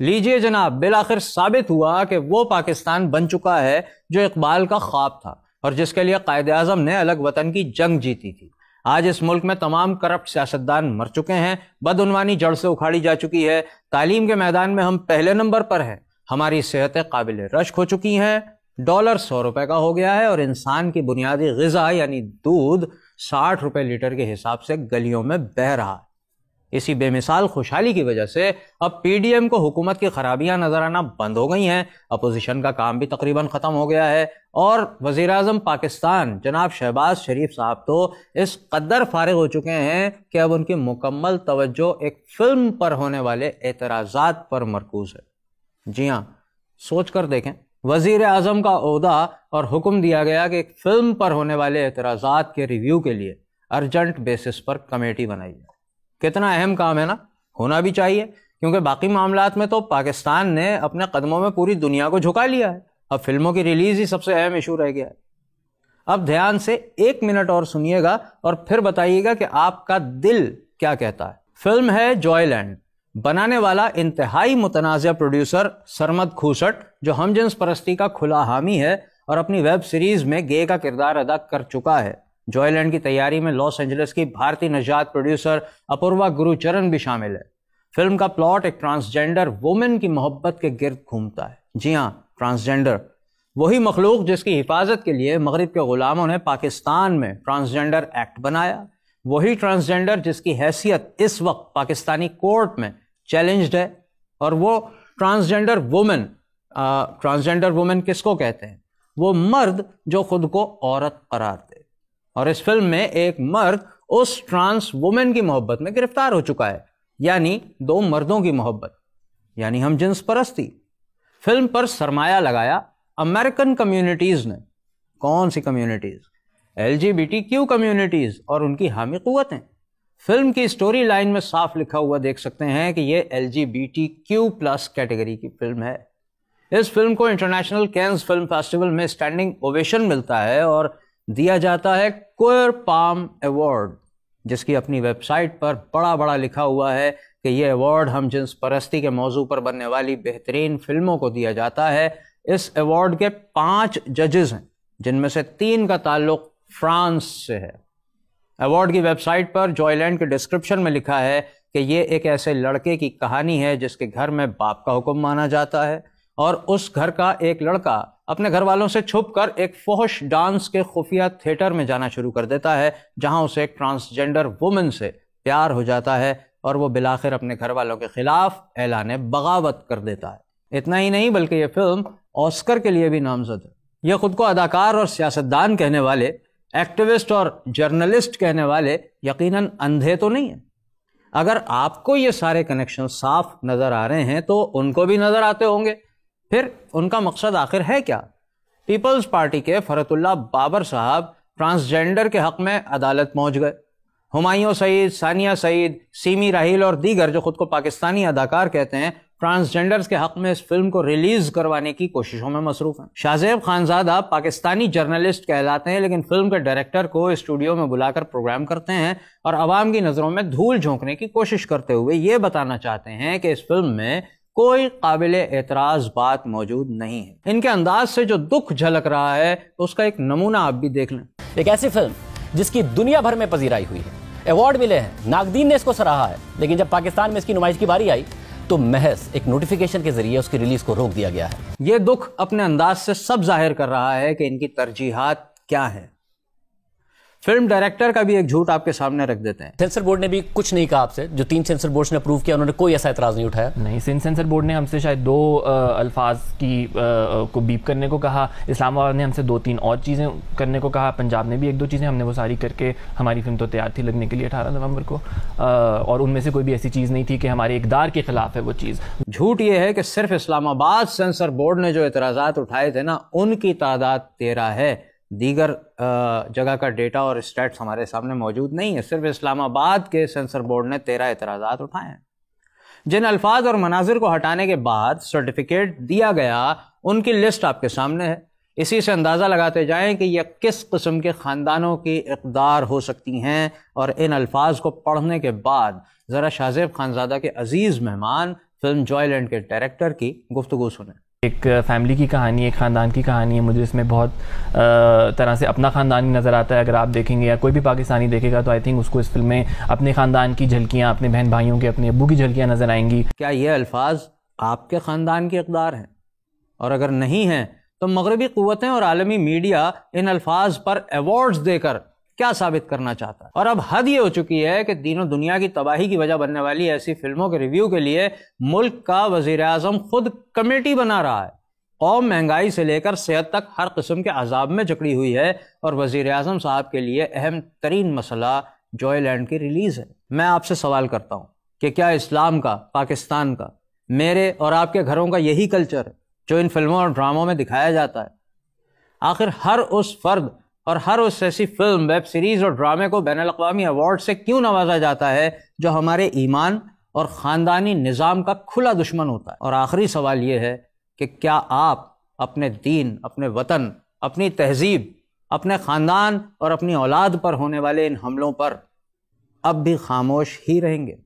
लीजिए जनाब बिल आखिर साबित हुआ कि वो पाकिस्तान बन चुका है जो इकबाल का ख्वाब था और जिसके लिए कायद अजम ने अलग वतन की जंग जीती थी आज इस मुल्क में तमाम करप्ट सियासतदान मर चुके हैं बदनवानी जड़ से उखाड़ी जा चुकी है तालीम के मैदान में हम पहले नंबर पर हैं हमारी सेहतें काबिल रश्क हो चुकी हैं डॉलर सौ रुपए का हो गया है और इंसान की बुनियादी गजा यानी दूध साठ रुपए लीटर के हिसाब से गलियों में बह रहा है इसी बेमिसाल खुशहाली की वजह से अब पीडीएम को हुकूमत की खराबियां नजर आना बंद हो गई हैं अपोजिशन का काम भी तकरीबन ख़त्म हो गया है और वजीर अजम पाकिस्तान जनाब शहबाज शरीफ साहब तो इस कदर फारग हो चुके हैं कि अब उनकी मुकम्मल तवज्जो एक फिल्म पर होने वाले एतराज़ा पर मरकूज है जी हाँ सोच कर देखें वजीर अजम का अहदा और हुक्म दिया गया कि एक फिल्म पर होने वाले एतराज़ा के रिव्यू के लिए अर्जेंट बेसिस पर कमेटी बनाई जाए कितना अहम काम है ना होना भी चाहिए क्योंकि बाकी मामला में तो पाकिस्तान ने अपने कदमों में पूरी दुनिया को झुका लिया है अब फिल्मों की रिलीज ही सबसे अहम इशू रह गया है अब ध्यान से एक मिनट और सुनिएगा और फिर बताइएगा कि आपका दिल क्या कहता है फिल्म है जॉयलैंड बनाने वाला इंतहाई मुतनाज़ प्रोड्यूसर सरमद खूसट जो हम परस्ती का खुला हामी है और अपनी वेब सीरीज़ में गे का किरदार अदा कर चुका है जॉयलैंड की तैयारी में लॉस एंजलिस की भारतीय नजात प्रोड्यूसर अपूर्वा गुरुचरण भी शामिल है फिल्म का प्लॉट एक ट्रांसजेंडर वुमेन की मोहब्बत के गिर्द घूमता है जी हाँ ट्रांसजेंडर वही मखलूक जिसकी हिफाजत के लिए मगरब के ग़ुलामों ने पाकिस्तान में ट्रांसजेंडर एक्ट बनाया वही ट्रांसजेंडर जिसकी हैसियत इस वक्त पाकिस्तानी कोर्ट में चैलेंज्ड है और वो ट्रांसजेंडर वुमेन ट्रांसजेंडर वुमेन किसको कहते हैं वो मर्द जो खुद को औरत करार दे और इस फिल्म में एक मर्द उस ट्रांस वुमेन की मोहब्बत में गिरफ्तार हो चुका है यानी दो मर्दों की मोहब्बत यानी हम जिन्स परस्ती फिल्म पर सरमाया लगाया अमेरिकन कम्युनिटीज़ ने कौन सी communities L G B T Q communities और उनकी हामी कुतें फिल्म की स्टोरी लाइन में साफ लिखा हुआ देख सकते हैं कि यह L G B T Q plus category की फिल्म है इस फिल्म को इंटरनेशनल कैंस फिल्म फेस्टिवल में स्टैंडिंग ओवेशन मिलता है और दिया जाता है कोयर पाम अवार्ड जिसकी अपनी वेबसाइट पर बड़ा बड़ा लिखा हुआ है कि यह अवार्ड हम जिन्स परस्ती के मौजू पर बनने वाली बेहतरीन फिल्मों को दिया जाता है इस अवार्ड के पांच जजेस हैं जिनमें से तीन का ताल्लुक फ्रांस से है अवार्ड की वेबसाइट पर जॉयलैंड के डिस्क्रिप्शन में लिखा है कि ये एक ऐसे लड़के की कहानी है जिसके घर में बाप का हुक्म माना जाता है और उस घर का एक लड़का अपने घर वालों से छुप कर एक फोहश डांस के खुफिया थिएटर में जाना शुरू कर देता है जहां उसे एक ट्रांसजेंडर वुमेन से प्यार हो जाता है और वो बिलाखिर अपने घर वालों के खिलाफ ऐलान बगावत कर देता है इतना ही नहीं बल्कि ये फिल्म ऑस्कर के लिए भी नामजद है यह खुद को अदाकार और सियासतदान कहने वाले एक्टिविस्ट और जर्नलिस्ट कहने वाले यकीनन अंधे तो नहीं है अगर आपको ये सारे कनेक्शन साफ नज़र आ रहे हैं तो उनको भी नज़र आते होंगे फिर उनका मकसद आखिर है क्या पीपल्स पार्टी के फरतुल्ला बाबर साहब ट्रांसजेंडर के हक में अदालत पहुंच गए हुमायूं सईद सानिया सईद सीमी राहील और दीगर जो खुद को पाकिस्तानी अदाकार कहते हैं ट्रांसजेंडर्स के हक में इस फिल्म को रिलीज करवाने की कोशिशों में मसरूफ हैं शाहजेब खानजादा पाकिस्तानी जर्नलिस्ट कहलाते हैं लेकिन फिल्म के डायरेक्टर को स्टूडियो में बुलाकर प्रोग्राम करते हैं और आवाम की नज़रों में धूल झोंकने की कोशिश करते हुए ये बताना चाहते हैं कि इस फिल्म में कोई काबिल एतराज़ बात मौजूद नहीं है इनके अंदाज से जो दुख झलक रहा है उसका एक नमूना आप भी देख लें एक ऐसी फिल्म जिसकी दुनिया भर में पजीराई हुई है अवार्ड मिले हैं नागदीन ने इसको सराहा है लेकिन जब पाकिस्तान में इसकी नुमाइश की बारी आई तो महज एक नोटिफिकेशन के जरिए उसकी रिलीज को रोक दिया गया है ये दुख अपने अंदाज से सब जाहिर कर रहा है कि इनकी तरजीहत क्या है फिल्म डायरेक्टर का भी एक झूठ आपके सामने रख देते हैं सेंसर बोर्ड ने भी कुछ नहीं कहा आपसे जो तीन सेंसर बोर्ड ने अप्रूव किया उन्होंने कोई ऐसा एतराज नहीं उठाया नहीं सिंध सेंसर बोर्ड ने हमसे शायद दो अल्फाज की आ, को बीप करने को कहा इस्लामाबाद ने हमसे दो तीन और चीज़ें करने को कहा पंजाब ने भी एक दो चीज़ें हमने वो सारी करके हमारी फिल्म तो तैयार थी लगने के लिए अठारह नवंबर को आ, और उनमें से कोई भी ऐसी चीज़ नहीं थी कि हमारे इकदार के खिलाफ है वो चीज़ झूठ ये है कि सिर्फ इस्लामाबाद सेंसर बोर्ड ने जो एतराज उठाए थे ना उनकी तादाद तेरह है दीगर जगह का डेटा और स्टेट्स हमारे सामने मौजूद नहीं है सिर्फ इस्लामाबाद के सेंसर बोर्ड ने तेरह एतराज उठाए हैं जिन अल्फाज और मनाजिर को हटाने के बाद सर्टिफिकेट दिया गया उनकी लिस्ट आपके सामने है इसी से अंदाज़ा लगाते जाएं कि यह किस कस्म के ख़ानदानों की इकदार हो सकती हैं और इन अल्फाज को पढ़ने के बाद ज़रा शाहजेब खानजादा के अज़ीज़ मेहमान फिल्म जॉयलैंड के डायरेक्टर की गुफ्तु सुने एक फैमिली की कहानी है एक ख़ानदान की कहानी है मुझे इसमें बहुत तरह से अपना ख़ानदान नज़र आता है अगर आप देखेंगे या कोई भी पाकिस्तानी देखेगा तो आई थिंक उसको इस फिल्म में अपने ख़ानदान की झलकियाँ अपने बहन भाइयों के अपने अबू की झलकियाँ नज़र आएंगी क्या ये अल्फाज आपके ख़ानदान के अकदार हैं और अगर नहीं हैं तो मगरबी क़वतें और आलमी मीडिया इन अल्फाज पर अवार्ड्स देकर क्या साबित करना चाहता है और अब हद ये हो चुकी है कि दिनों दुनिया की तबाही की वजह बनने वाली ऐसी फिल्मों के रिव्यू के लिए मुल्क का वजीर अजम खुद कमेटी बना रहा है कौम महंगाई से लेकर सेहत तक हर किस्म के अजाब में जकड़ी हुई है और वजीर अजम साहब के लिए अहम तरीन मसला जॉयलैंड की रिलीज़ है मैं आपसे सवाल करता हूँ कि क्या इस्लाम का पाकिस्तान का मेरे और आपके घरों का यही कल्चर जो इन फिल्मों और ड्रामों में दिखाया जाता है आखिर हर उस फर्द और हर उस ऐसी फिल्म वेब सीरीज़ और ड्रामे को बैन अवी अवार्ड से क्यों नवाजा जाता है जो हमारे ईमान और ख़ानदानी निज़ाम का खुला दुश्मन होता है और आखिरी सवाल ये है कि क्या आप अपने दीन अपने वतन अपनी तहजीब अपने ख़ानदान और अपनी औलाद पर होने वाले इन हमलों पर अब भी खामोश ही रहेंगे